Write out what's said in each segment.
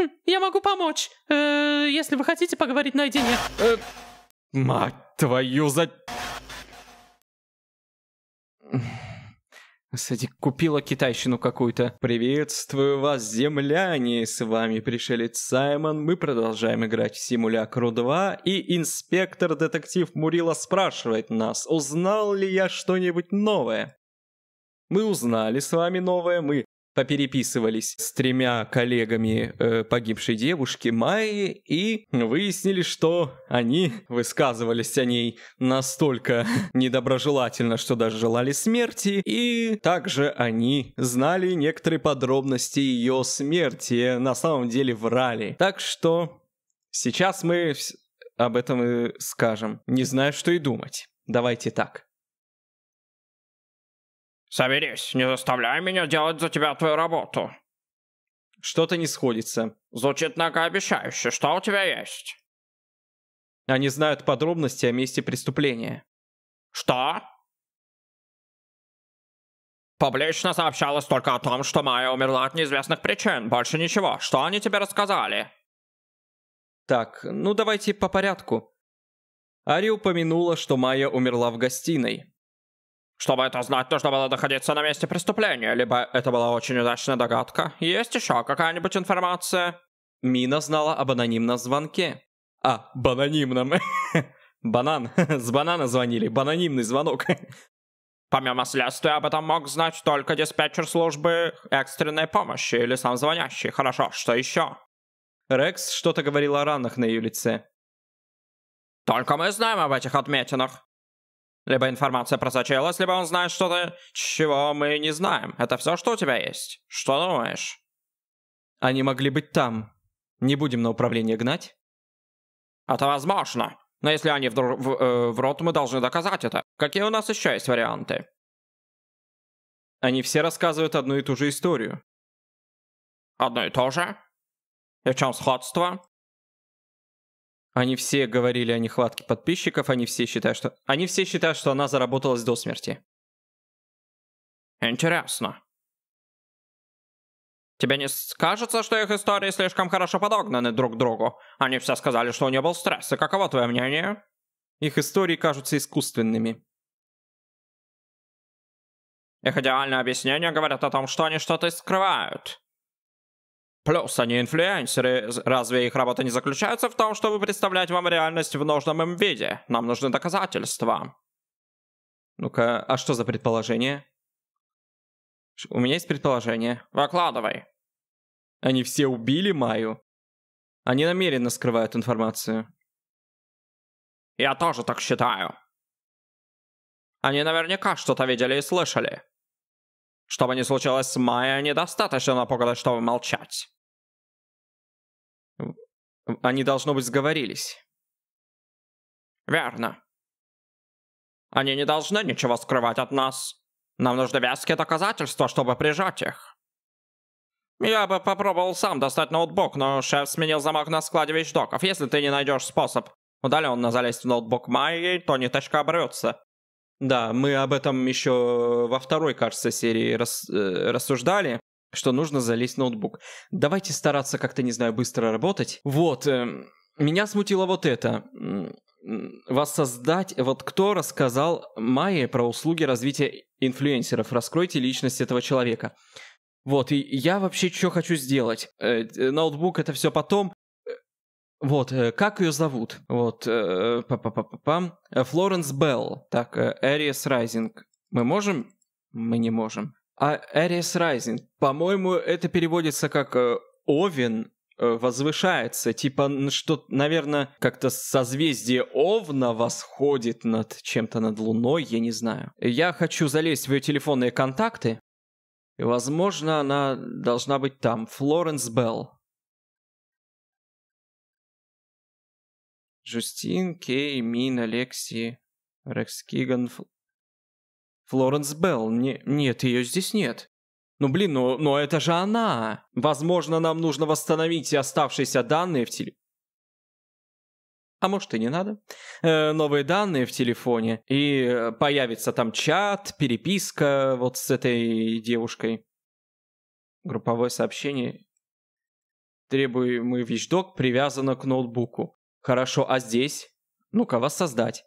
Я могу помочь, э, если вы хотите поговорить наедине. Э, мать твою, за... Кстати, купила китайщину какую-то. Приветствую вас, земляне! С вами пришелец Саймон. Мы продолжаем играть в Симулякру 2. И инспектор-детектив Мурила спрашивает нас, узнал ли я что-нибудь новое. Мы узнали с вами новое, мы попереписывались с тремя коллегами э, погибшей девушки Майи и выяснили, что они высказывались о ней настолько недоброжелательно, что даже желали смерти, и также они знали некоторые подробности ее смерти, на самом деле врали. Так что сейчас мы об этом и скажем. Не знаю, что и думать. Давайте так. «Соберись, не заставляй меня делать за тебя твою работу!» Что-то не сходится. «Звучит многообещающе. Что у тебя есть?» Они знают подробности о месте преступления. «Что?» Публично сообщалось только о том, что Майя умерла от неизвестных причин. Больше ничего. Что они тебе рассказали? Так, ну давайте по порядку. Ари упомянула, что Майя умерла в гостиной. Чтобы это знать, нужно было находиться на месте преступления, либо это была очень удачная догадка. Есть еще какая-нибудь информация? Мина знала об анонимном звонке. А, банонимном. Банан. С банана звонили. Банонимный звонок. Помимо следствия, об этом мог знать только диспетчер службы экстренной помощи или сам звонящий. Хорошо, что еще? Рекс что-то говорил о ранах на ее лице. Только мы знаем об этих отметинах. Либо информация просочилась, либо он знает что-то, чего мы не знаем. Это все, что у тебя есть? Что думаешь? Они могли быть там. Не будем на управление гнать? Это возможно. Но если они в, в, э, в рот, мы должны доказать это. Какие у нас еще есть варианты? Они все рассказывают одну и ту же историю. Одно и то же? И в чем сходство? Они все говорили о нехватке подписчиков, они все считают, что... Они все считают, что она заработалась до смерти. Интересно. Тебе не кажется, что их истории слишком хорошо подогнаны друг к другу? Они все сказали, что у нее был стресс, и каково твое мнение? Их истории кажутся искусственными. Их идеальное объяснение говорит о том, что они что-то скрывают. Плюс они инфлюенсеры. Разве их работа не заключается в том, чтобы представлять вам реальность в нужном им виде? Нам нужны доказательства. Ну-ка, а что за предположение? У меня есть предположение. Выкладывай. Они все убили Майю. Они намеренно скрывают информацию. Я тоже так считаю. Они наверняка что-то видели и слышали. Что бы ни случилось с Майя, недостаточно напугать, чтобы молчать. Они, должно быть, сговорились. Верно. Они не должны ничего скрывать от нас. Нам нужны вязкие доказательства, чтобы прижать их. Я бы попробовал сам достать ноутбук, но шеф сменил замок на складе вещдоков. Если ты не найдешь способ удаленно залезть в ноутбук Майи, то ниточка обрывется. Да, мы об этом еще во второй, кажется, серии рас, э, рассуждали, что нужно залезть в ноутбук. Давайте стараться как-то, не знаю, быстро работать. Вот, э, меня смутило вот это. Воссоздать, вот кто рассказал Майе про услуги развития инфлюенсеров? Раскройте личность этого человека. Вот, и я вообще что хочу сделать? Э, ноутбук это все потом. Вот, э, как ее зовут? Вот, э, па-па-па-па-пам. Э, Флоренс Белл. Так, Эриас Райзинг. Мы можем? Мы не можем. А Эриас Райзинг, по-моему, это переводится как Овен возвышается, типа, что, наверное, как-то созвездие Овна восходит над чем-то над Луной, я не знаю. Я хочу залезть в ее телефонные контакты, возможно, она должна быть там, Флоренс Белл. Джустин, Кей, Мин, Алекси, Рекс Киган, Фл... Флоренс Белл. Не, нет, ее здесь нет. Ну блин, но, но это же она. Возможно, нам нужно восстановить оставшиеся данные в теле... А может и не надо. Э, новые данные в телефоне. И э, появится там чат, переписка вот с этой девушкой. Групповое сообщение. Требуемый вещдок привязано к ноутбуку. Хорошо, а здесь? Ну-ка, вас создать.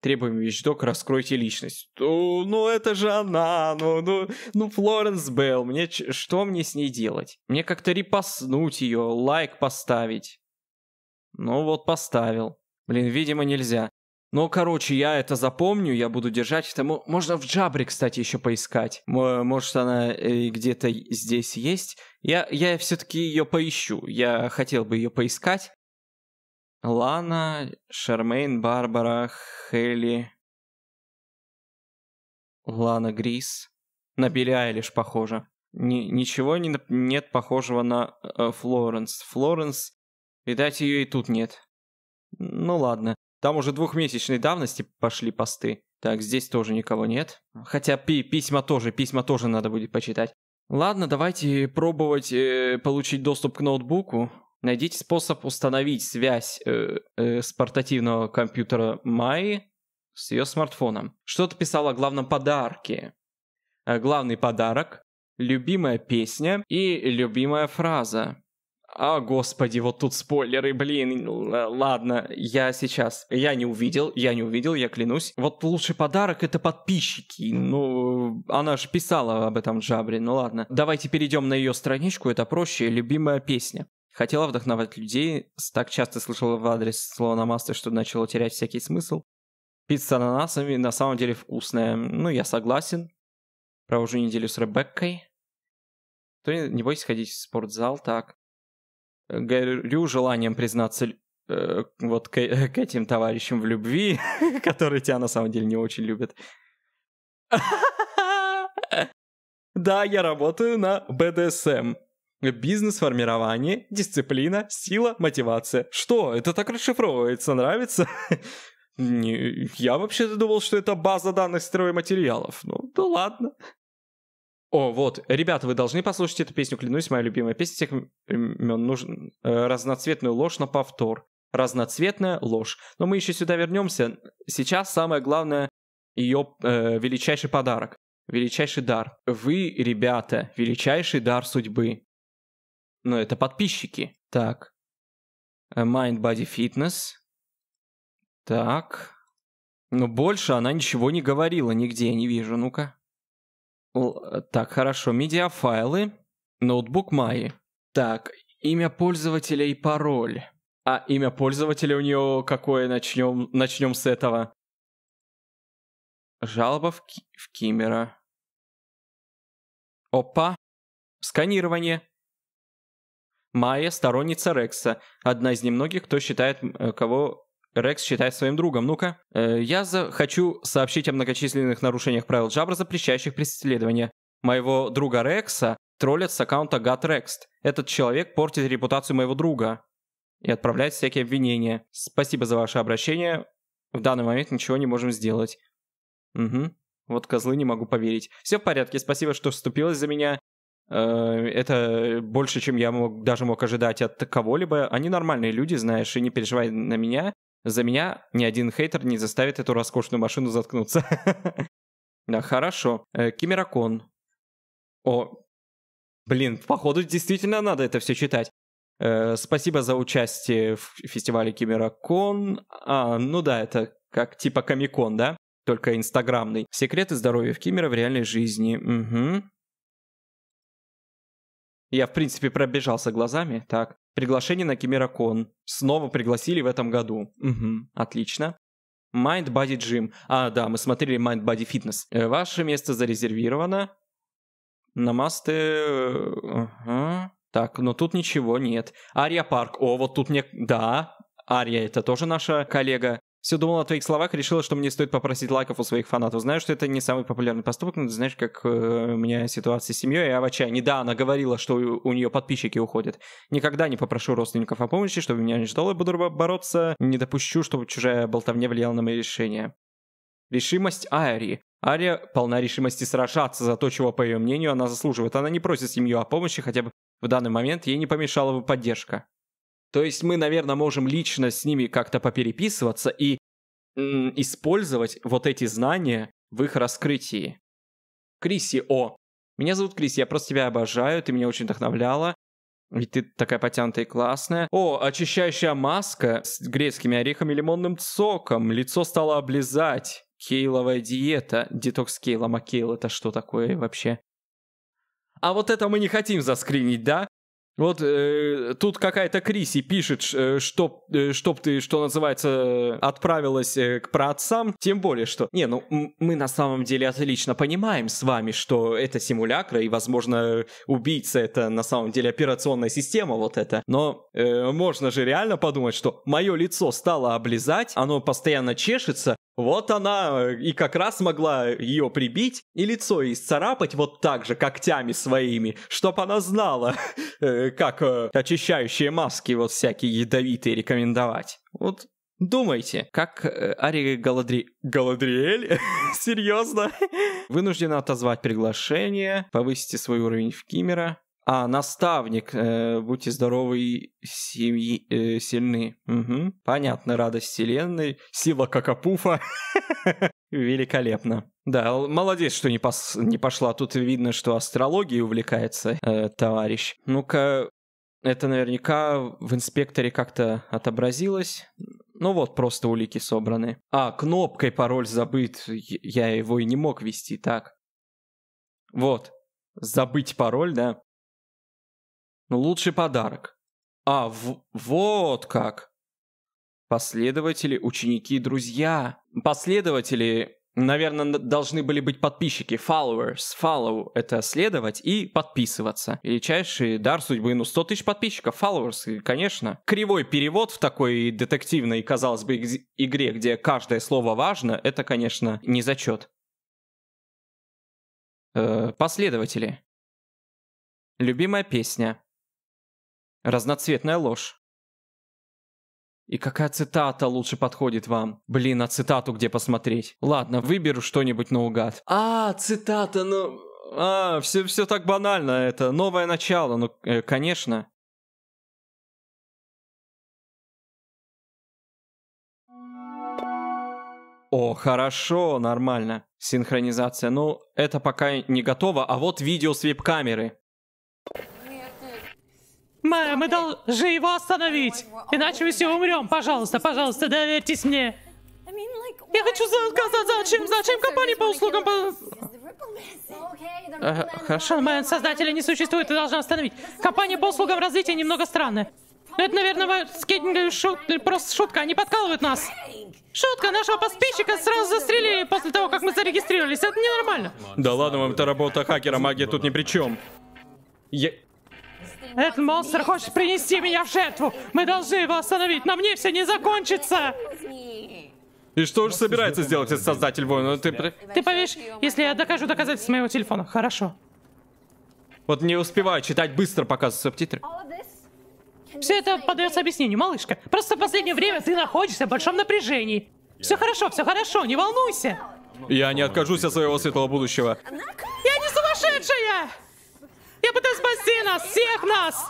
Требуем вещдок, раскройте личность. Ну, ну это же она, ну, ну, ну Флоренс Белл, мне, что мне с ней делать? Мне как-то репостнуть ее, лайк поставить. Ну вот поставил. Блин, видимо нельзя. Ну, короче, я это запомню, я буду держать это. Можно в Джабре, кстати, еще поискать. Может, она э, где-то здесь есть. Я, я все-таки ее поищу. Я хотел бы ее поискать. Лана, Шармейн Барбара, Хелли... Лана Грис. На Билли Айлиш похоже. Ни ничего не, нет похожего на э, Флоренс. Флоренс, видать, ее и тут нет. Ну ладно. Там уже двухмесячной давности пошли посты. Так, здесь тоже никого нет. Хотя пи письма тоже, письма тоже надо будет почитать. Ладно, давайте пробовать э, получить доступ к ноутбуку. Найдите способ установить связь э, э, с портативного компьютера Май с ее смартфоном. Что-то писал о главном подарке. Э, главный подарок, любимая песня и любимая фраза. А, господи, вот тут спойлеры, блин, ну, э, ладно, я сейчас, я не увидел, я не увидел, я клянусь. Вот лучший подарок это подписчики, ну, она же писала об этом Джабри, ну ладно. Давайте перейдем на ее страничку, это проще, любимая песня. Хотела вдохновлять людей, так часто слышала в адрес слова намасте, что начала терять всякий смысл. Пицца с ананасами на самом деле вкусная. Ну, я согласен. Провожу неделю с Ребеккой. То не бойся ходить в спортзал, так. Горю желанием признаться э, вот к, э, к этим товарищам в любви, которые тебя на самом деле не очень любят. Да, я работаю на БДСМ. Бизнес-формирование, дисциплина, сила, мотивация. Что? Это так расшифровывается, нравится? Я вообще-то думал, что это база данных стройматериалов. Ну, да ладно. О, вот, ребята, вы должны послушать эту песню, клянусь, моя любимая песня всех времен. Нужен э, разноцветную ложь на повтор. Разноцветная ложь. Но мы еще сюда вернемся. Сейчас самое главное ее э, величайший подарок величайший дар. Вы, ребята, величайший дар судьбы. Ну это подписчики. Так. Э, Mind Body Fitness. Так. Но больше она ничего не говорила нигде, я не вижу. Ну-ка. Э, так, хорошо. Медиафайлы. Ноутбук Майи. Так, имя пользователя и пароль. А имя пользователя у нее какое? Начнем, начнем с этого. Жалоба в, Ки в Кимера. Опа. Сканирование. Майя – сторонница Рекса, одна из немногих, кто считает, э, кого Рекс считает своим другом. Ну-ка. Э, я за... хочу сообщить о многочисленных нарушениях правил Джабра, запрещающих преследование. Моего друга Рекса троллят с аккаунта GatRext. Этот человек портит репутацию моего друга и отправляет всякие обвинения. Спасибо за ваше обращение. В данный момент ничего не можем сделать. Угу. Вот козлы не могу поверить. Все в порядке, спасибо, что вступилась за меня. Э, это больше, чем я мог, даже мог ожидать от кого-либо. Они нормальные люди, знаешь, и не переживай на меня. За меня ни один хейтер не заставит эту роскошную машину заткнуться. Да, хорошо. Э, Кимеракон. О, блин, походу действительно надо это все читать. Э, спасибо за участие в фестивале Кимеракон. А, ну да, это как типа Комикон, да? Только инстаграмный. Секреты здоровья в Кимера в реальной жизни. Угу. Я, в принципе, пробежался глазами. Так, приглашение на Кимеракон. Снова пригласили в этом году. Угу, отлично. Mind Body Gym. А, да, мы смотрели Mind Body Fitness. Э, ваше место зарезервировано. Намасте... Ага. Так, но тут ничего нет. Ария Парк. О, вот тут мне... Да, Ария, это тоже наша коллега. Все думал о твоих словах, и решила, что мне стоит попросить лайков у своих фанатов. Знаю, что это не самый популярный поступок, но ты знаешь, как э, у меня ситуация с семьей, я в отчаянии. Да, она говорила, что у, у нее подписчики уходят. Никогда не попрошу родственников о помощи, чтобы меня не ждало, буду бороться. Не допущу, чтобы чужая болтовня влияла на мои решения. Решимость Айри. Ария полна решимости сражаться за то, чего, по ее мнению, она заслуживает. Она не просит семью о помощи, хотя бы в данный момент ей не помешала бы поддержка. То есть мы, наверное, можем лично с ними как-то попереписываться и использовать вот эти знания в их раскрытии. Криси О. Меня зовут Криси, я просто тебя обожаю, ты меня очень вдохновляла. Ведь ты такая потянутая и классная. О, очищающая маска с грецкими орехами и лимонным соком. Лицо стало облизать. Кейловая диета. Детокс кейла, макейл, это что такое вообще? А вот это мы не хотим заскринить, да? Вот э, тут какая-то Криси пишет, э, что, э, чтоб ты, что называется, отправилась э, к праотцам. Тем более, что... Не, ну, мы на самом деле отлично понимаем с вами, что это симулякра, и, возможно, убийца — это на самом деле операционная система вот эта. Но э, можно же реально подумать, что мое лицо стало облизать, оно постоянно чешется, вот она э, и как раз могла ее прибить и лицо исцарапать вот так же когтями своими, чтоб она знала, э, как э, очищающие маски вот всякие ядовитые рекомендовать. Вот Думайте, как Ари Галадри... Галадриэль? Серьезно? Вынуждена отозвать приглашение, повысите свой уровень в Кимера. А, наставник, э, будьте здоровы, семьи э, сильны. Угу. Понятно, радость вселенной, сила какапуфа. Великолепно. Да, молодец, что не, пос... не пошла. Тут видно, что астрологией увлекается э, товарищ. Ну-ка, это наверняка в инспекторе как-то отобразилось. Ну вот, просто улики собраны. А, кнопкой пароль забыт. Я его и не мог вести, так. Вот. Забыть пароль, да? Ну Лучший подарок. А, в вот как. Последователи, ученики, друзья. Последователи, наверное, должны были быть подписчики. Followers. Follow — это следовать и подписываться. Величайший дар судьбы. Ну, 100 тысяч подписчиков. Followers, конечно. Кривой перевод в такой детективной, казалось бы, игре, где каждое слово важно, это, конечно, не зачет. Э, последователи. Любимая песня. Разноцветная ложь. И какая цитата лучше подходит вам? Блин, а цитату где посмотреть? Ладно, выберу что-нибудь наугад. А, цитата, ну... А, все, все так банально, это новое начало, ну, э, конечно. О, хорошо, нормально. Синхронизация. Ну, это пока не готово, а вот видео с веб-камеры. Мэ, мы должны его остановить, иначе мы все умрем. Пожалуйста, пожалуйста, доверьтесь мне. Я хочу заказать, зачем, зачем компании по услугам... Э, хорошо, Мэн, создателя не существует, ты должна остановить. Компания по услугам развития немного странная. Но ну, это, наверное, скейтинговая шутка, просто шутка, они подкалывают нас. Шутка, нашего подписчика сразу застрелили после того, как мы зарегистрировались, это ненормально. Да ладно вам, это работа хакера, магия тут ни при чем. Я... Этот монстр хочет принести меня в жертву. Мы должны его остановить. На мне все не закончится. И что же собирается сделать этот создатель воина? Ты, ты поверишь, если я докажу доказательства моего телефона? Хорошо. Вот не успеваю читать быстро, показывают субтитры. Все это подается объяснению, малышка. Просто в последнее время ты находишься в большом напряжении. Все хорошо, все хорошо, не волнуйся. Я не откажусь от своего светлого будущего. Я не сумасшедшая! Я пытаюсь спасти нас, всех нас!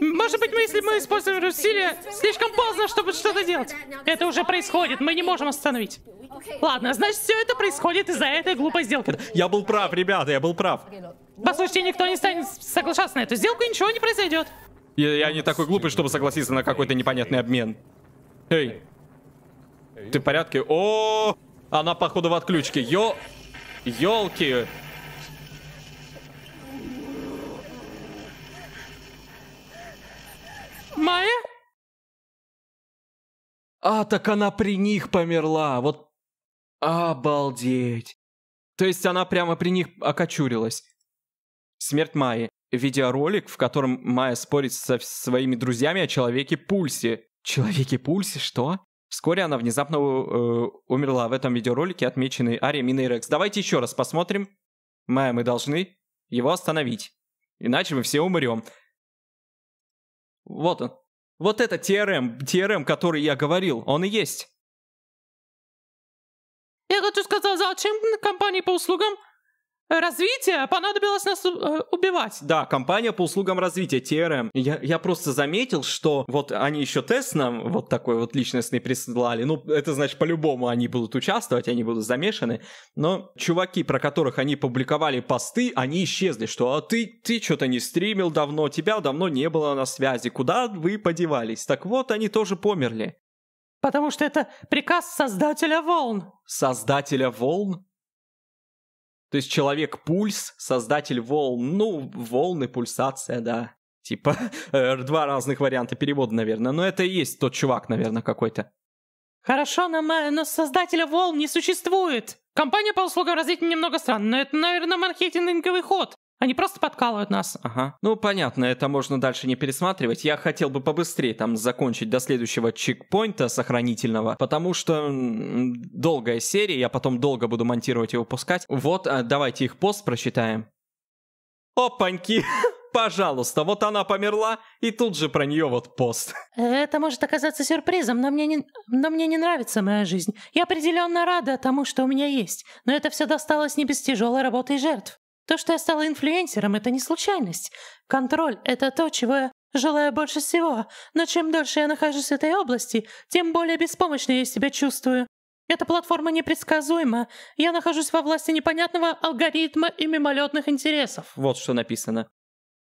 Может быть, мы, если мы используем усилия, слишком поздно, чтобы что-то делать. Это уже происходит, мы не можем остановить. Ладно, значит, все это происходит из-за этой глупой сделки. Я был прав, ребята, я был прав. Послушайте, никто не станет соглашаться на эту сделку, и ничего не произойдет. Я, я не такой глупый, чтобы согласиться на какой-то непонятный обмен. Эй, ты в порядке? О, она походу в отключке. Ё, елки. А, так она при них померла. Вот обалдеть. То есть она прямо при них окочурилась. Смерть Майи. Видеоролик, в котором Майя спорит со своими друзьями о человеке-пульсе. Человеке-пульсе? Что? Вскоре она внезапно э, умерла в этом видеоролике, Отмечены Ария и Рекс. Давайте еще раз посмотрим. Майя, мы должны его остановить. Иначе мы все умрем. Вот он. Вот это TRM, TRM, который я говорил, он и есть. Я хочу сказать, зачем компании по услугам развития понадобилось нас э, убивать. Да, компания по услугам развития, TRM. Я, я просто заметил, что вот они еще тест нам вот такой вот личностный прислали. Ну, это значит, по-любому они будут участвовать, они будут замешаны. Но чуваки, про которых они публиковали посты, они исчезли, что а ты, ты что-то не стримил давно, тебя давно не было на связи, куда вы подевались? Так вот, они тоже померли. Потому что это приказ создателя волн. Создателя волн? То есть человек пульс, создатель волн, ну, волны, пульсация, да. Типа, э, два разных варианта перевода, наверное. Но это и есть тот чувак, наверное, какой-то. Хорошо, но, но создателя волн не существует. Компания по услугам развития немного странная, но это, наверное, маркетинговый ход. Они просто подкалывают нас. Ага. Ну, понятно, это можно дальше не пересматривать. Я хотел бы побыстрее там закончить до следующего чекпоинта сохранительного, потому что долгая серия, я потом долго буду монтировать и выпускать. Вот, а, давайте их пост прочитаем. Опаньки! Пожалуйста, вот она померла, и тут же про нее вот пост. Это может оказаться сюрпризом, но мне, не, но мне не нравится моя жизнь. Я определенно рада тому, что у меня есть, но это все досталось не без тяжелой работы и жертв. То, что я стала инфлюенсером, это не случайность. Контроль — это то, чего я желаю больше всего. Но чем дольше я нахожусь в этой области, тем более беспомощно я себя чувствую. Эта платформа непредсказуема. Я нахожусь во власти непонятного алгоритма и мимолетных интересов. Вот что написано.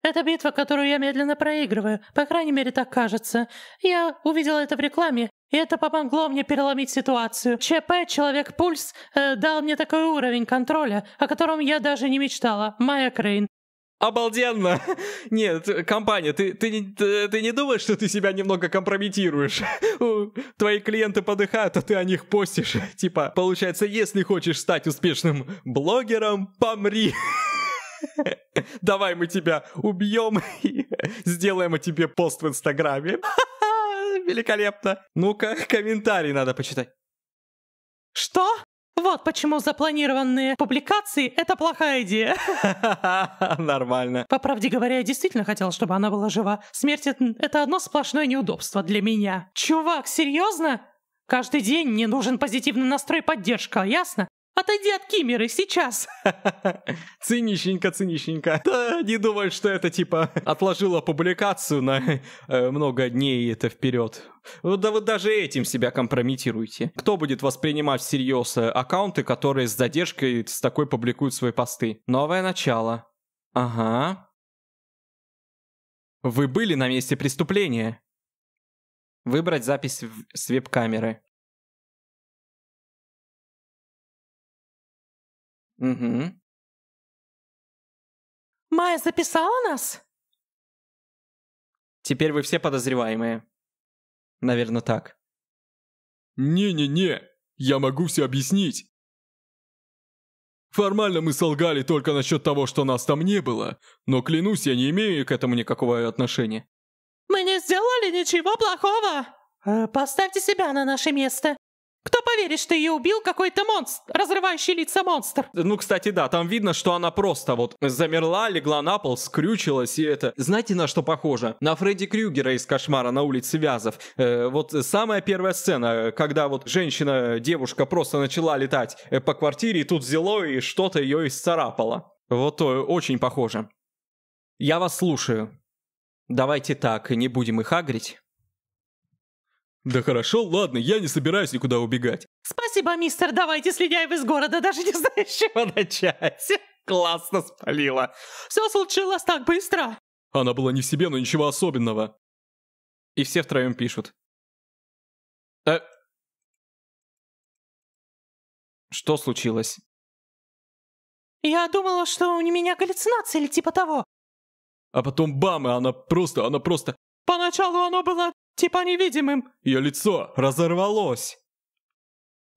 Это битва, которую я медленно проигрываю. По крайней мере, так кажется. Я увидела это в рекламе, и это помогло мне переломить ситуацию. ЧП «Человек-пульс» э, дал мне такой уровень контроля, о котором я даже не мечтала. Майя Крейн. Обалденно! Нет, компания, ты, ты, ты, не думаешь, что ты себя немного компрометируешь? Твои клиенты подыхают, а ты о них постишь. Типа, получается, если хочешь стать успешным блогером, помри. Давай мы тебя убьем и сделаем о тебе пост в Инстаграме. Великолепно. Ну-ка, комментарий надо почитать. Что? Вот почему запланированные публикации — это плохая идея. Нормально. По правде говоря, я действительно хотел, чтобы она была жива. Смерть — это одно сплошное неудобство для меня. Чувак, серьезно? Каждый день мне нужен позитивный настрой и поддержка, ясно? Отойди от Кимеры сейчас!» Циничненько, циничненько. Да, не думаю, что это типа отложила публикацию на э, много дней это вперед. Да вы даже этим себя компрометируете. Кто будет воспринимать всерьез э, аккаунты, которые с задержкой с такой публикуют свои посты? Новое начало. Ага. Вы были на месте преступления. Выбрать запись с веб-камеры. Угу. Майя записала нас? Теперь вы все подозреваемые. Наверное, так. «Не-не-не, я могу все объяснить!» Формально мы солгали только насчет того, что нас там не было, но клянусь, я не имею к этому никакого отношения. «Мы не сделали ничего плохого! Э, поставьте себя на наше место. Кто поверит, что ее убил какой-то монстр, разрывающий лица монстр? Ну, кстати, да, там видно, что она просто вот замерла, легла на пол, скрючилась и это. Знаете, на что похоже? На Фредди Крюгера из «Кошмара на улице Вязов». Э, вот самая первая сцена, э, когда вот женщина, девушка просто начала летать э, по квартире, и тут взяло и что-то ее исцарапало. Вот то э, очень похоже. Я вас слушаю. Давайте так, не будем их агрить. Да хорошо, ладно, я не собираюсь никуда убегать. Спасибо, мистер, давайте слиняем из города, даже не знаю, с чего начать. Классно спалила. Все случилось так быстро. Она была не в себе, но ничего особенного. И все втроем пишут. Э... Что случилось? Я думала, что у меня галлюцинация или типа того. А потом бам, и она просто, она просто... Поначалу оно было типа невидимым. Ее лицо разорвалось.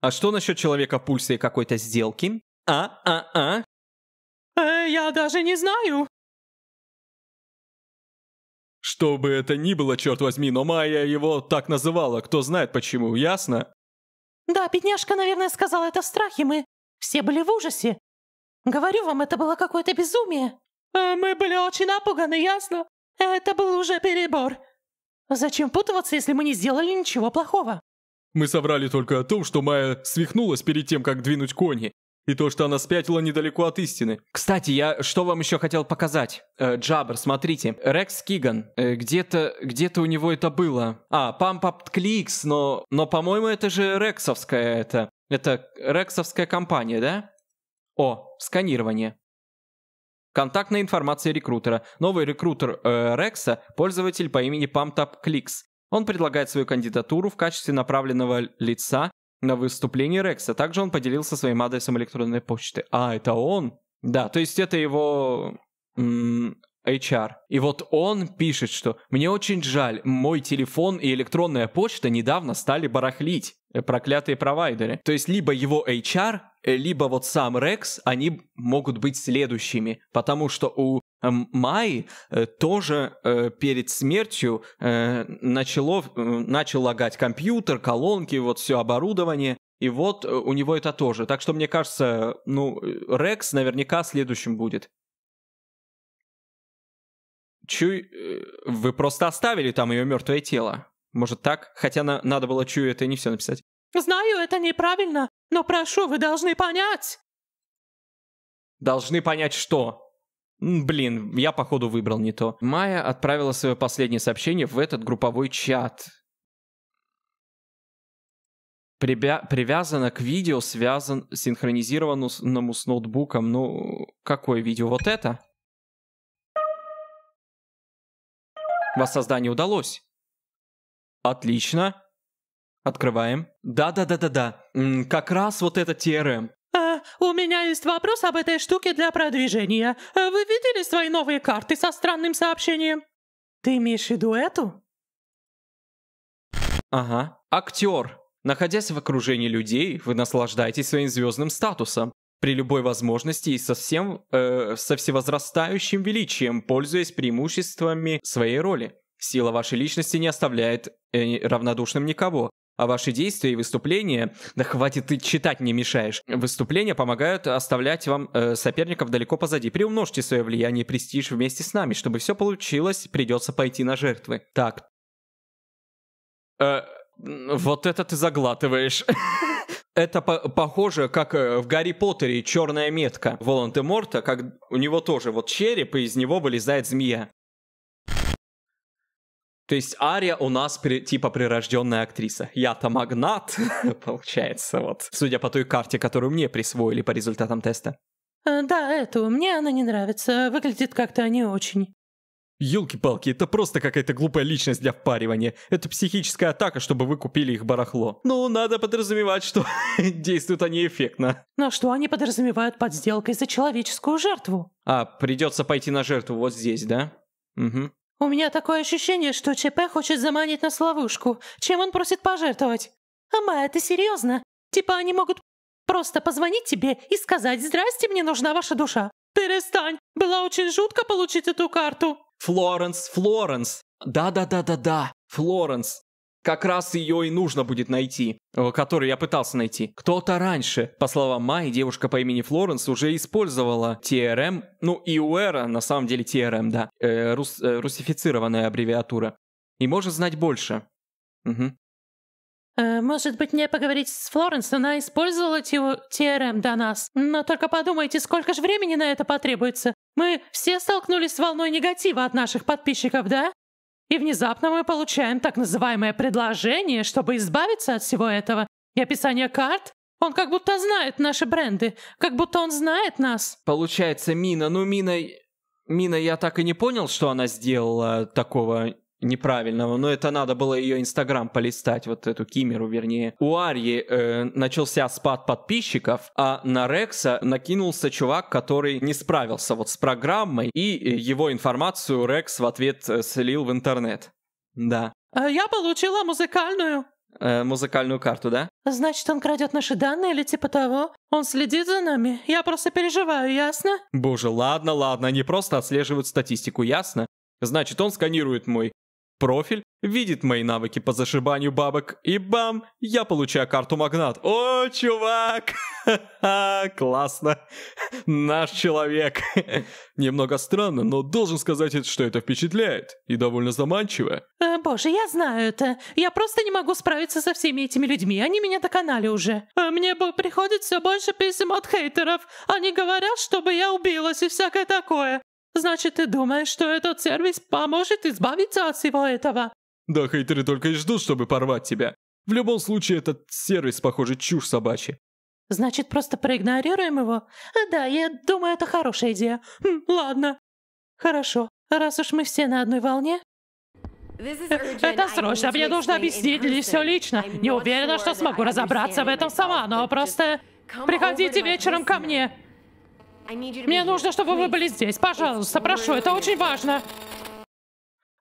А что насчет человека пульса и какой-то сделки? А, а, а? Э, я даже не знаю. Что бы это ни было, черт возьми, но Майя его так называла, кто знает почему, ясно? Да, бедняжка, наверное, сказала это в страхе, мы все были в ужасе. Говорю вам, это было какое-то безумие. Э, мы были очень напуганы, ясно? Это был уже перебор. А зачем путываться, если мы не сделали ничего плохого? Мы соврали только о том, что Майя свихнулась перед тем, как двинуть кони, и то, что она спятила недалеко от истины. Кстати, я что вам еще хотел показать? Э, Джабр, смотрите. Рекс Киган. Э, где-то где то у него это было. А, Пампап Кликс, но, но по-моему, это же Рексовская это. Это Рексовская компания, да? О, сканирование. Контактная информация рекрутера. Новый рекрутер э, Рекса – пользователь по имени PumpTapClicks. Он предлагает свою кандидатуру в качестве направленного лица на выступление Рекса. Также он поделился своим адресом электронной почты. А, это он? Да, то есть это его HR. И вот он пишет, что «Мне очень жаль, мой телефон и электронная почта недавно стали барахлить» э, проклятые провайдеры. То есть либо его HR, э, либо вот сам Рекс, они могут быть следующими, потому что у эм, Май э, тоже э, перед смертью э, начало, э, начал лагать компьютер, колонки, вот все оборудование. И вот у него это тоже. Так что, мне кажется, ну, Рекс наверняка следующим будет. Чуй, э, вы просто оставили там ее мертвое тело. Может так? Хотя на, надо было Чуй это не все написать. Знаю, это неправильно, но прошу, вы должны понять. Должны понять что? Блин, я походу выбрал не то. Майя отправила свое последнее сообщение в этот групповой чат. Прибя привязано к видео, связан, синхронизированному с ноутбуком. Ну, какое видео? Вот это? Воссоздание удалось. Отлично. Открываем. Да-да-да-да-да. Как раз вот это ТРМ. А, у меня есть вопрос об этой штуке для продвижения. Э, вы видели свои новые карты со странным сообщением? Ты имеешь в виду эту? Ага. Актер. Находясь в окружении людей, вы наслаждаетесь своим звездным статусом при любой возможности и совсем э, со всевозрастающим величием, пользуясь преимуществами своей роли. Сила вашей личности не оставляет э, равнодушным никого, а ваши действия и выступления, да хватит и читать не мешаешь, выступления помогают оставлять вам э, соперников далеко позади. Приумножьте свое влияние и престиж вместе с нами. Чтобы все получилось, придется пойти на жертвы. Так. Э, вот это ты заглатываешь. Это по похоже, как э, в Гарри Поттере черная метка Волан-де-Морта, как у него тоже вот череп, и из него вылезает змея. То есть Ария у нас при, типа прирожденная актриса. Я-то магнат, получается, вот. Судя по той карте, которую мне присвоили по результатам теста. Э, да, эту, мне она не нравится. Выглядит как-то не очень. Ёлки-палки, это просто какая-то глупая личность для впаривания. Это психическая атака, чтобы вы купили их барахло. Ну, надо подразумевать, что действуют они эффектно. Но что они подразумевают под сделкой за человеческую жертву? А, придется пойти на жертву вот здесь, да? Угу. У меня такое ощущение, что ЧП хочет заманить нас в ловушку, чем он просит пожертвовать. Ама, это серьезно? Типа они могут просто позвонить тебе и сказать «Здрасте, мне нужна ваша душа». Перестань, было очень жутко получить эту карту. Флоренс, Флоренс! Да-да-да-да-да, Флоренс. Как раз ее и нужно будет найти, который я пытался найти. Кто-то раньше, по словам Май, девушка по имени Флоренс уже использовала ТРМ, ну и УЭРа, на самом деле ТРМ, да, э, рус, э, русифицированная аббревиатура. И может знать больше. Угу. Э, может быть, мне поговорить с Флоренс? Она использовала ТРМ до нас. Но только подумайте, сколько же времени на это потребуется. Мы все столкнулись с волной негатива от наших подписчиков, да? И внезапно мы получаем так называемое предложение, чтобы избавиться от всего этого. И описание карт? Он как будто знает наши бренды. Как будто он знает нас. Получается, Мина, ну Мина... Мина, я так и не понял, что она сделала такого неправильного, но это надо было ее инстаграм полистать, вот эту кимеру вернее. У Арьи э, начался спад подписчиков, а на Рекса накинулся чувак, который не справился вот с программой, и э, его информацию Рекс в ответ э, слил в интернет. Да. Э, я получила музыкальную. Э, музыкальную карту, да? Значит, он крадет наши данные или типа того? Он следит за нами? Я просто переживаю, ясно? Боже, ладно, ладно, они просто отслеживают статистику, ясно? Значит, он сканирует мой профиль, видит мои навыки по зашибанию бабок, и бам, я получаю карту Магнат. О, чувак! Классно! Наш человек! Немного странно, но должен сказать, что это впечатляет и довольно заманчиво. Э, боже, я знаю это. Я просто не могу справиться со всеми этими людьми, они меня доконали уже. Э, мне бы приходит все больше писем от хейтеров. Они говорят, чтобы я убилась и всякое такое. Значит, ты думаешь, что этот сервис поможет избавиться от всего этого? Да, хейтеры только и ждут, чтобы порвать тебя. В любом случае, этот сервис, похоже, чушь собачья. Значит, просто проигнорируем его? А, да, я думаю, это хорошая идея. Хм, ладно. Хорошо, раз уж мы все на одной волне... Это срочно, мне нужно объяснить ли все лично. Не уверена, что смогу разобраться в этом сама, но просто... Приходите вечером ко мне. Мне нужно, чтобы вы были здесь. Пожалуйста, прошу, это очень важно.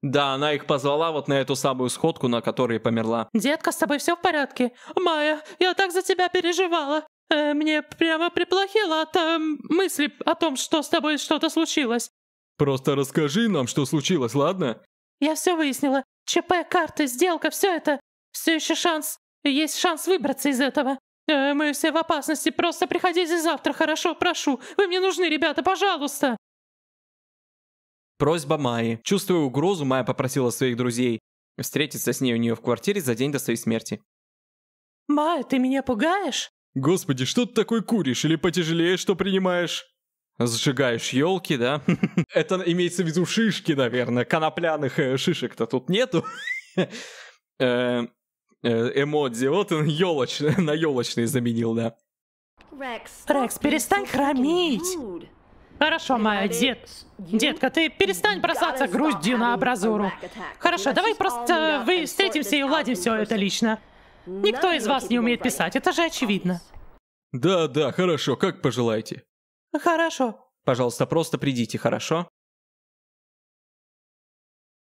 Да, она их позвала вот на эту самую сходку, на которой померла. Детка, с тобой все в порядке? Майя, я так за тебя переживала. Э, мне прямо приплохело от э, мысли о том, что с тобой что-то случилось. Просто расскажи нам, что случилось, ладно? Я все выяснила. ЧП, карты, сделка, все это. Все еще шанс. Есть шанс выбраться из этого. Э, мы все в опасности, просто приходите завтра, хорошо, прошу. Вы мне нужны, ребята, пожалуйста. Просьба Майи. Чувствуя угрозу, Майя попросила своих друзей встретиться с ней у нее в квартире за день до своей смерти. «Майя, ты меня пугаешь?» «Господи, что ты такой куришь? Или потяжелее, что принимаешь?» Сжигаешь елки, да? Это имеется в виду шишки, наверное. Конопляных э, шишек-то тут нету. Э, Э, эмодзи. Вот он елочный, на елочный заменил, да. Рекс, перестань хромить! Хорошо, моя дед. Детка, ты перестань бросаться грудью на абразуру. Хорошо, давай просто вы встретимся и уладим все это лично. Никто из вас не умеет писать, это же очевидно. Да, да, хорошо, как пожелаете. Хорошо. Пожалуйста, просто придите, хорошо?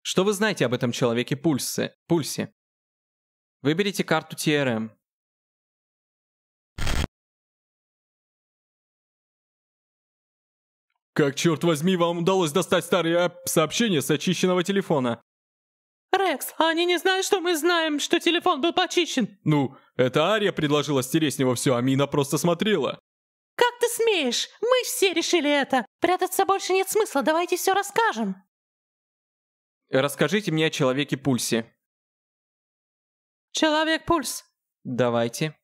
Что вы знаете об этом человеке Пульсе? Пульсе? Выберите карту TRM. Как, черт возьми, вам удалось достать старые сообщения с очищенного телефона? Рекс, они не знают, что мы знаем, что телефон был почищен. Ну, это Ария предложила стереть с него все, а Мина просто смотрела. Как ты смеешь? Мы все решили это. Прятаться больше нет смысла, давайте все расскажем. Расскажите мне о человеке-пульсе. Человек-пульс. Давайте.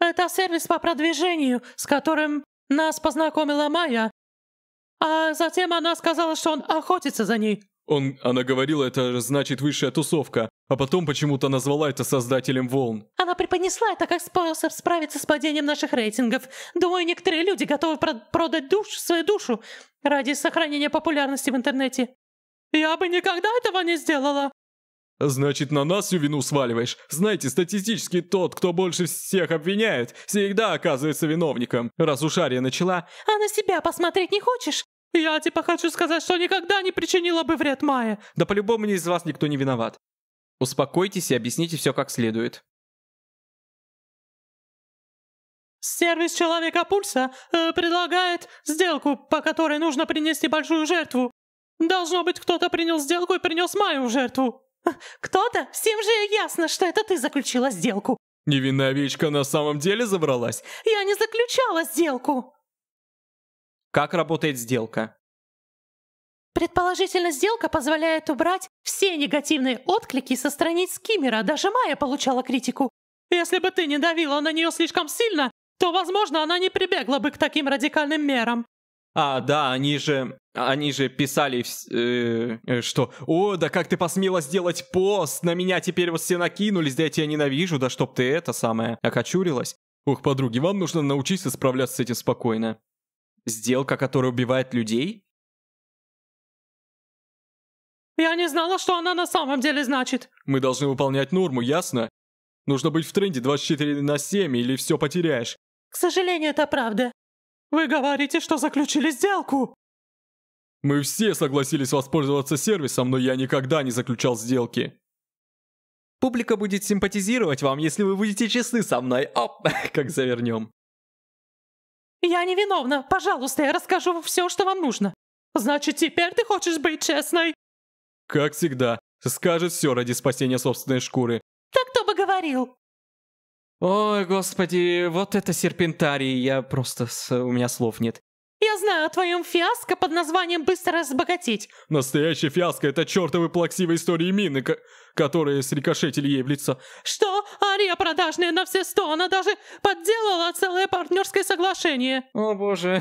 Это сервис по продвижению, с которым нас познакомила Майя. А затем она сказала, что он охотится за ней. Он, она говорила, это значит высшая тусовка, а потом почему-то назвала это создателем волн. Она преподнесла это как способ справиться с падением наших рейтингов. Думаю, некоторые люди готовы про продать душ, свою душу ради сохранения популярности в интернете. Я бы никогда этого не сделала. «Значит, на нас всю вину сваливаешь? Знаете, статистически тот, кто больше всех обвиняет, всегда оказывается виновником. Раз уж Ария начала...» «А на себя посмотреть не хочешь? Я типа хочу сказать, что никогда не причинила бы вред Майе». «Да по-любому ни из вас никто не виноват. Успокойтесь и объясните все как следует». Сервис Человека Пульса э, предлагает сделку, по которой нужно принести большую жертву. Должно быть, кто-то принял сделку и принес Майю в жертву. «Кто-то? Всем же ясно, что это ты заключила сделку!» «Невинная овечка на самом деле забралась?» «Я не заключала сделку!» Как работает сделка? Предположительно, сделка позволяет убрать все негативные отклики со страниц Кимера. Даже Майя получала критику. Если бы ты не давила на нее слишком сильно, то, возможно, она не прибегла бы к таким радикальным мерам. А, да, они же, они же писали, э, э, что «О, да как ты посмела сделать пост? На меня теперь вот все накинулись, да я тебя ненавижу, да чтоб ты это самое окочурилась». Ух, подруги, вам нужно научиться справляться с этим спокойно. Сделка, которая убивает людей? Я не знала, что она на самом деле значит. Мы должны выполнять норму, ясно? Нужно быть в тренде 24 на 7, или все потеряешь. К сожалению, это правда. Вы говорите, что заключили сделку!» «Мы все согласились воспользоваться сервисом, но я никогда не заключал сделки!» «Публика будет симпатизировать вам, если вы будете честны со мной, оп, как завернем!» «Я не виновна, пожалуйста, я расскажу вам все, что вам нужно!» «Значит, теперь ты хочешь быть честной?» «Как всегда, скажет все ради спасения собственной шкуры!» «Так кто бы говорил!» Ой, господи, вот это серпентарий, я просто... С... у меня слов нет. Я знаю о твоем фиаско под названием «Быстро разбогатеть». Настоящая фиаско — это чертовы плаксивые истории мины, ко которые срикошетили ей в лицо. Что? Ария продажная на все сто, она даже подделала целое партнерское соглашение. О боже.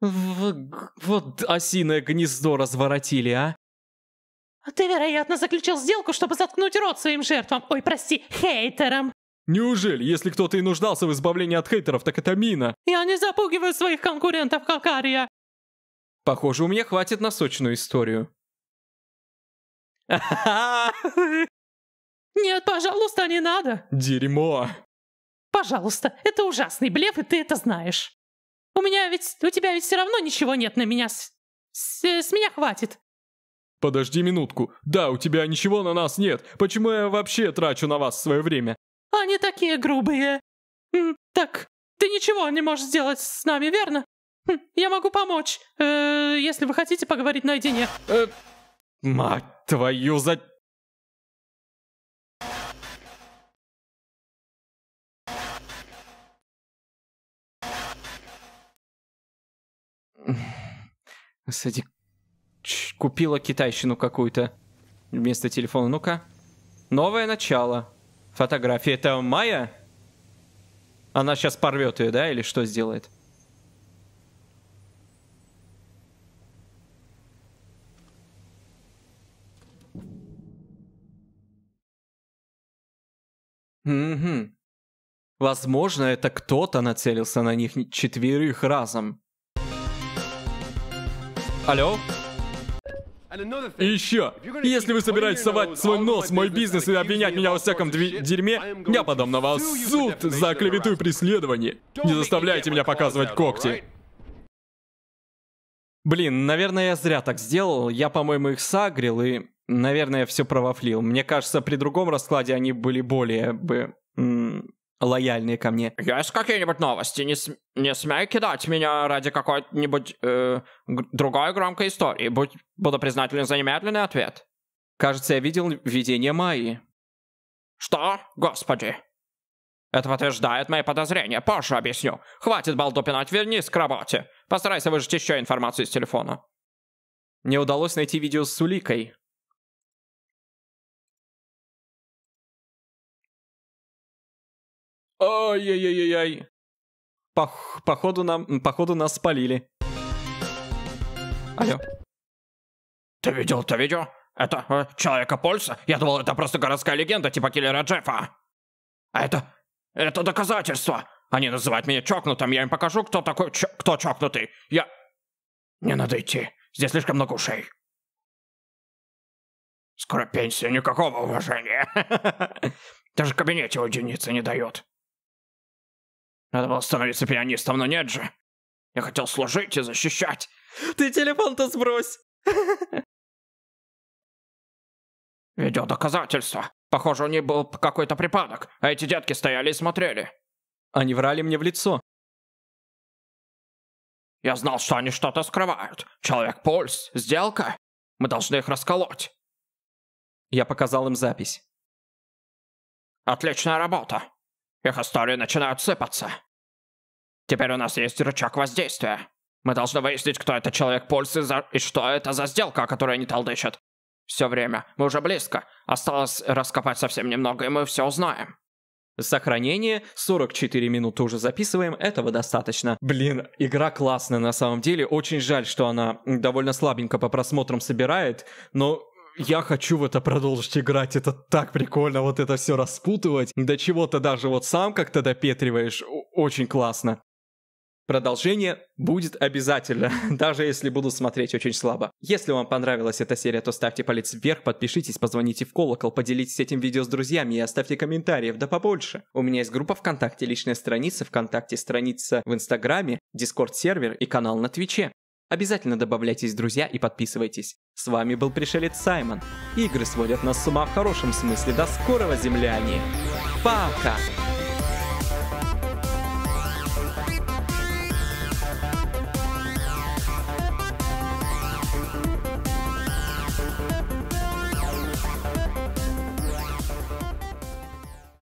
Вот осиное гнездо разворотили, а? а? Ты, вероятно, заключил сделку, чтобы заткнуть рот своим жертвам. Ой, прости, хейтерам. Неужели, если кто-то и нуждался в избавлении от хейтеров, так это Мина? Я не запугиваю своих конкурентов, как Похоже, у меня хватит на сочную историю. Нет, пожалуйста, не надо. Дерьмо. Пожалуйста, это ужасный блеф, и ты это знаешь. У меня ведь, у тебя ведь все равно ничего нет на меня. С, с, с меня хватит. Подожди минутку. Да, у тебя ничего на нас нет. Почему я вообще трачу на вас свое время? Они такие грубые. М так, ты ничего не можешь сделать с нами, верно? Хм, я могу помочь, э -э если вы хотите поговорить наедине. Э мать твою, за... Сади... Купила китайщину какую-то вместо телефона. Ну-ка. Новое начало. Фотография это Майя? Она сейчас порвет ее, да, или что сделает? Угу. Возможно, это кто-то нацелился на них четверых разом. Алло? И еще, если вы собираетесь совать свой нос в мой бизнес и обвинять меня во всяком дерьме, я подам на вас суд за клевету и преследование. Не заставляйте меня показывать когти. Блин, наверное, я зря так сделал. Я, по-моему, их сагрил и, наверное, все провафлил. Мне кажется, при другом раскладе они были более бы лояльные ко мне. Есть какие-нибудь новости? Не, см- не смей кидать меня ради какой-нибудь э, другой громкой истории. Будь, буду признателен за немедленный ответ. Кажется, я видел видение Майи. Что? Господи. Это подтверждает мои подозрения. Позже объясню. Хватит балду пинать, вернись к работе. Постарайся выжать еще информацию из телефона. Не удалось найти видео с Уликой. Ой-ой-ой-ой. Пох походу, нам, походу нас спалили. Алло. Ты видел, это видео? Это э, человека польза? Я думал, это просто городская легенда типа киллера Джеффа. А это... это доказательство. Они называют меня чокнутым, я им покажу, кто такой чок, кто чокнутый. Я... Не надо идти, здесь слишком много ушей. Скоро пенсия, никакого уважения. Даже в кабинете уединиться не дает. Надо было становиться пианистом, но нет же. Я хотел служить и защищать. Ты телефон-то сбрось. Видел доказательство. Похоже, у них был какой-то припадок, а эти детки стояли и смотрели. Они врали мне в лицо. Я знал, что они что-то скрывают. Человек-пульс, сделка. Мы должны их расколоть. Я показал им запись. Отличная работа. Их истории начинают сыпаться. Теперь у нас есть рычаг воздействия. Мы должны выяснить, кто это человек пульсы за... и что это за сделка, о которой они толдычат. Все время. Мы уже близко. Осталось раскопать совсем немного, и мы все узнаем. Сохранение, 44 минуты уже записываем, этого достаточно. Блин, игра классная на самом деле, очень жаль, что она довольно слабенько по просмотрам собирает, но я хочу в это продолжить играть, это так прикольно вот это все распутывать. До чего-то даже вот сам как-то допетриваешь, очень классно. Продолжение будет обязательно, даже если буду смотреть очень слабо. Если вам понравилась эта серия, то ставьте палец вверх, подпишитесь, позвоните в колокол, поделитесь этим видео с друзьями и оставьте комментариев, да побольше. У меня есть группа ВКонтакте, личная страница ВКонтакте, страница в Инстаграме, Дискорд-сервер и канал на Твиче. Обязательно добавляйтесь друзья и подписывайтесь. С вами был пришелец Саймон. Игры сводят нас с ума в хорошем смысле. До скорого, земляне! Пока!